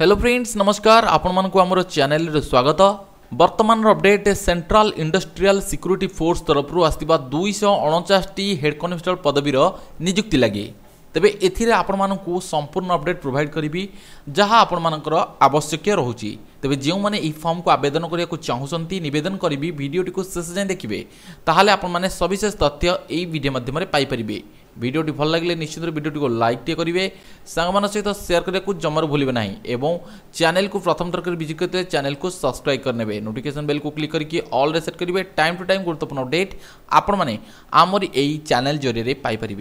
hello friends नमस्कार ଆପଣମାନଙ୍କୁ ଆମର ଚ୍ୟାନେଲରେ ସ୍ୱାଗତ ବର୍ତ୍ତମାନର update central industrial security force ତରଫରୁ ଆସିଥିବା ଦୁଇଶହ ଅଣଚାଶଟି ହେଡ୍ କନେଷ୍ଟବଳ ପଦବୀର ନିଯୁକ୍ତି ଲାଗି ତେବେ ଏଥିରେ ଆପଣମାନଙ୍କୁ ସମ୍ପୂର୍ଣ୍ଣ ଅପଡେଟ୍ ପ୍ରୋଭାଇଡ଼ କରିବି ଯାହା ଆପଣମାନଙ୍କର ଆବଶ୍ୟକୀୟ ରହୁଛି ତେବେ ଯେଉଁମାନେ ଏହି ଫର୍ମକୁ ଆବେଦନ କରିବାକୁ ଚାହୁଁଛନ୍ତି ନିବେଦନ କରିବି ଭିଡ଼ିଓଟିକୁ ଶେଷ ଯାଏଁ ଦେଖିବେ ତାହେଲେ ଆପଣମାନେ ସବିଶେଷ ତଥ୍ୟ ଏହି ଭିଡ଼ିଓ ମାଧ୍ୟମରେ ପାଇପାରିବେ ভিডিওটি ভাল লাগলে নিশ্চিত ভিডিওটি লাইকটি করবে সাংমান সহ সেয়ার করা জমার ভুলবে না এবং চ্যানেল কু প্রথম দরকার ভিজিট করতে চ্যানেল কু সবসক্রাইব করে নেবে নোটিফিকেশন বেল কু ক্লিক করি অল রে সেট করবে টাইম টু টাইম গুরুত্বপূর্ণ অপডেট আপনার মানে আমার এই চ্যানেল জরিয়ে পাইপারে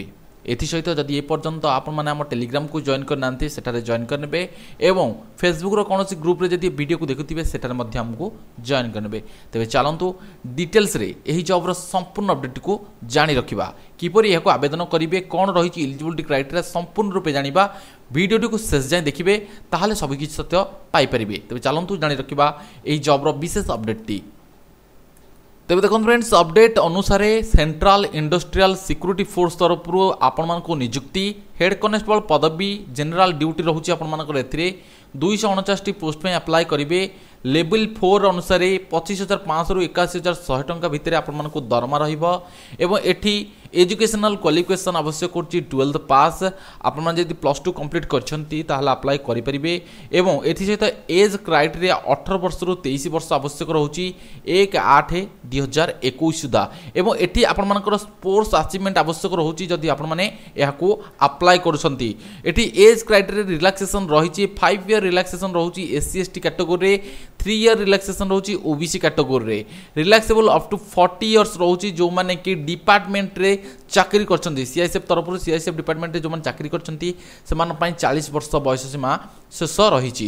ଏଥିସହିତ ଯଦି ଏପର୍ଯ୍ୟନ୍ତ ଆପଣମାନେ ଆମ ଟେଲିଗ୍ରାମକୁ ଜଏନ୍ କରିନାହାନ୍ତି ସେଠାରେ ଜଏନ୍ କରିନେବେ ଏବଂ ଫେସବୁକ୍ର କୌଣସି ଗ୍ରୁପ୍ରେ ଯଦି ଭିଡ଼ିଓକୁ ଦେଖୁଥିବେ ସେଠାରେ ମଧ୍ୟ ଆମକୁ ଜଏନ୍ କରିନେବେ ତେବେ ଚାଲନ୍ତୁ ଡିଟେଲ୍ସରେ ଏହି ଜବ୍ର ସମ୍ପୂର୍ଣ୍ଣ ଅପଡେଟ୍କୁ ଜାଣି ରଖିବା କିପରି ଏହାକୁ ଆବେଦନ କରିବେ କ'ଣ ରହିଛି ଇଲିଜିବିଲିଟି କ୍ରାଇଟେରିଆ ସମ୍ପୂର୍ଣ୍ଣ ରୂପେ ଜାଣିବା ଭିଡ଼ିଓଟିକୁ ଶେଷ ଯାଏଁ ଦେଖିବେ ତାହେଲେ ସବୁକିଛି ସତ୍ୟ ପାଇପାରିବେ ତେବେ ଚାଲନ୍ତୁ ଜାଣି ରଖିବା ଏହି ଜବ୍ର ବିଶେଷ ଅପଡେଟ୍ଟି ତେବେ ଦେଖନ୍ତୁ ଫ୍ରେଣ୍ଡସ୍ ଅପଡେଟ୍ ଅନୁସାରେ ସେଣ୍ଟ୍ରାଲ ଇଣ୍ଡଷ୍ଟ୍ରିଆଲ ସିକ୍ୟୁରିଟି ଫୋର୍ସ ତରଫରୁ ଆପଣମାନଙ୍କୁ ନିଯୁକ୍ତି ହେଡ୍ କନେଷ୍ଟବଳ ପଦବୀ ଜେନେରାଲ ଡ୍ୟୁଟି ରହୁଛି ଆପଣମାନଙ୍କର ଏଥିରେ ଦୁଇଶହ ଅଣଚାଶଟି ପୋଷ୍ଟ ପାଇଁ ଆପ୍ଲାଏ କରିବେ ଲେବୁଲ ଫୋର୍ ଅନୁସାରେ ପଚିଶ ହଜାର ପାଞ୍ଚଶହରୁ ଏକାଅଶୀ ହଜାର ଶହେ ଟଙ୍କା ଭିତରେ ଆପଣମାନଙ୍କୁ ଦରମା ରହିବ ଏବଂ ଏଠି এজুকেশনাল কোয়ালিফিকেসন আবশ্যক করছি টুয়েলভ পাস আপনার যদি প্লস টু কমপ্লিট করছেন তাহলে আপ্লাই করে পারে এবং এসে এজ ক্রাইটেরিয়া অঠর বর্ষর তেইশ বর্ষ আবশ্যক রয়েছে এক আঠ দুই হাজার একুশ সুদ্ধা এবং এটি আপনার স্পোর্টস আচিভমেন্ট আবশ্যক রয়েছে যদি আপনার এখন আপ্লাই করছেন এটি এজ ক্রাইটেরিয়া রিলাক্সেসন রয়েছে ফাইভ ইয়ার রিলাক্সেসন রয়েছে SC ST category three year relaxation রয়েছে OBC category relaxable up to forty years রয়েছে যে ডিপার্টমেন্টরে চাকরি করছেন সিআইএসএফ তরফ সিআইএসএফ ডিপার্টমেন্টে যে চাকরি করছেন সেমান চাশ বর্ষ বয়স সীমা শেষ রয়েছে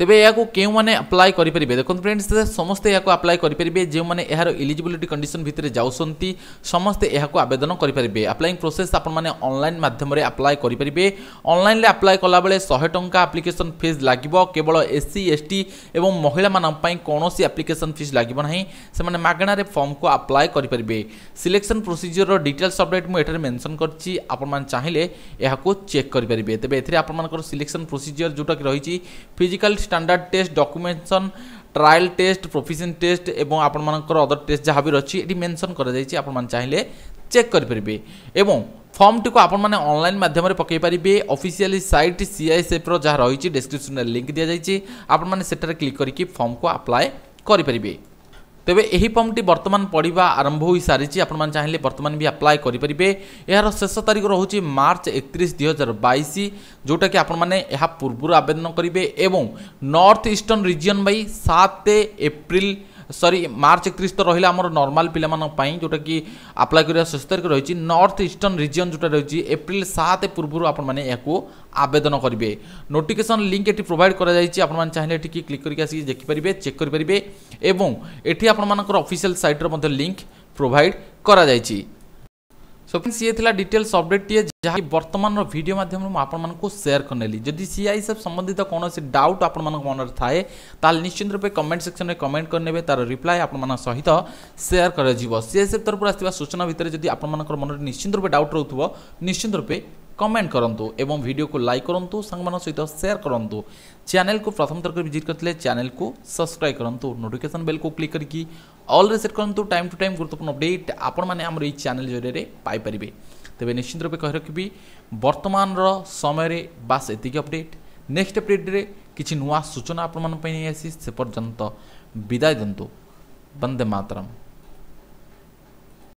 ତେବେ ଏହାକୁ କେଉଁମାନେ ଆପ୍ଲାଏ କରିପାରିବେ ଦେଖନ୍ତୁ ଫ୍ରେଣ୍ଡସ୍ ସମସ୍ତେ ଏହାକୁ ଆପ୍ଲାଏ କରିପାରିବେ ଯେଉଁମାନେ ଏହାର ଏଲିଜିବିଲିଟି କଣ୍ଡିସନ୍ ଭିତରେ ଯାଉଛନ୍ତି ସମସ୍ତେ ଏହାକୁ ଆବେଦନ କରିପାରିବେ ଆପ୍ଲାଇଂ ପ୍ରୋସେସ୍ ଆପଣମାନେ ଅନଲାଇନ୍ ମାଧ୍ୟମରେ ଆପ୍ଲାଏ କରିପାରିବେ ଅନଲାଇନ୍ରେ ଆପ୍ଲାଏ କଲାବେଳେ ଶହେ ଟଙ୍କା ଆପ୍ଲିକେସନ୍ ଫିସ୍ ଲାଗିବ କେବଳ ଏସ୍ସି ଏସ୍ଟି ଏବଂ ମହିଳାମାନଙ୍କ ପାଇଁ କୌଣସି ଆପ୍ଲିକେସନ୍ ଫିସ୍ ଲାଗିବ ନାହିଁ ସେମାନେ ମାଗଣାରେ ଫର୍ମକୁ ଆପ୍ଲାଏ କରିପାରିବେ ସିଲେକ୍ସନ୍ ପ୍ରୋସିଜିଓର ଡିଟେଲ୍ସ ଅପଡ଼େଟ୍ ମୁଁ ଏଠାରେ ମେନ୍ସନ୍ କରିଛି ଆପଣମାନେ ଚାହିଁଲେ ଏହାକୁ ଚେକ୍ କରିପାରିବେ ତେବେ ଏଥିରେ ଆପଣମାନଙ୍କର ସିଲେକ୍ସନ୍ ପ୍ରୋସିଜିଓର ଯେଉଁଟାକି ରହିଛି physical standard test documentation trial test proficient test এবং আপনার অদর টেস্ট যা বি রয়েছে এটি মেনশন করা যাই আপনার চাইলে চেক করে এবং ফর্মটি আপনার অনলাইন মাধ্যমে পকাই পারে অফিসিয়ালি সাইট সিআইএসএফর যা রয়েছে ডেসক্রিপশনের লিঙ্ক দিয়া যাই আপনার সেটার ক্লিক করি ফর্মক আপ্লায় করে ତେବେ ଏହି ଫର୍ମଟି ବର୍ତ୍ତମାନ ପଡ଼ିବା ଆରମ୍ଭ ହୋଇସାରିଛି ଆପଣମାନେ ଚାହିଁଲେ ବର୍ତ୍ତମାନ ବି ଆପ୍ଲାଏ କରିପାରିବେ ଏହାର ଶେଷ ତାରିଖ ରହୁଛି ମାର୍ଚ୍ଚ ଏକତିରିଶ ଦୁଇହଜାର ବାଇଶ ଯେଉଁଟାକି ଆପଣମାନେ ଏହା ପୂର୍ବରୁ ଆବେଦନ କରିବେ ଏବଂ ନର୍ଥ ଇଷ୍ଟର୍ଣ୍ଣ ରିଜିଅନ୍ ବାଇ ସାତ ଏପ୍ରିଲ সরি মার্চ একত্রিশ তো রহলে আমার নর্মাল পিলা পিলাপাই যেটা কি আপ্লাই করা শেষ তারিখ রয়েছে নর্থ ইষ্টর্ন রিজিয়ন যেটা রয়েছে এপ্রিল সাত পূর্ব আপনার এখন আবেদন করবে নোটিফিকেসন লিঙ্ক এটি প্রোভাইড করা যাই আপনার চাইলে এটি ক্লিক করি আসি দেখিপারে চেক করে পারে এবং এটি আপনার অফিসিয়াল সাইটর মধ্যে লিঙ্ক প্রোভাইড করা যাই सो फ्रेंड्स ये थी डिटेल्स अपडेट टी जहाँ बर्तमान भिडियो मध्यम आपको सेयर करनेली जदि e सी आई एफ संबंधित कौन से डाउट आप मन थाए निश्चित रूपए कमेंट सेक्शन में कमेंट करने तार रिप्लाए आप सहित सेयार कर सी आई एफ तरफ आसवा सूचना भितर जब आप मन निश्चित रूप डाउट रोथ निश्चित रूपे कमेंट करूँ एवं भिड को लाइक करूँ सांग सहित सेयार करूँ चैनल को प्रथम थर भिजिट करते चेल को सब्सक्राइब करूँ नोटिफिकेसन बेल को क्लिक करके ऑल सेट करूँ टाइम टू टाइम गुरुत्वपूर्ण अपडेट आपमर चेल चैनल जरिए पाइपर तेज निश्चित रूप कही रखी बर्तमान समय बास एति अपडेट नेक्स्ट अपडेट्रे कि ନୂଆ ସୂଚନା ଆପଣମାନଙ୍କ ପାଇଁ ନେଇ ଆସି ସେ ପର୍ଯ୍ୟନ୍ତ ବିଦାୟ ଦିଅନ୍ତୁ ବନ୍ଦେ ମାତରମ୍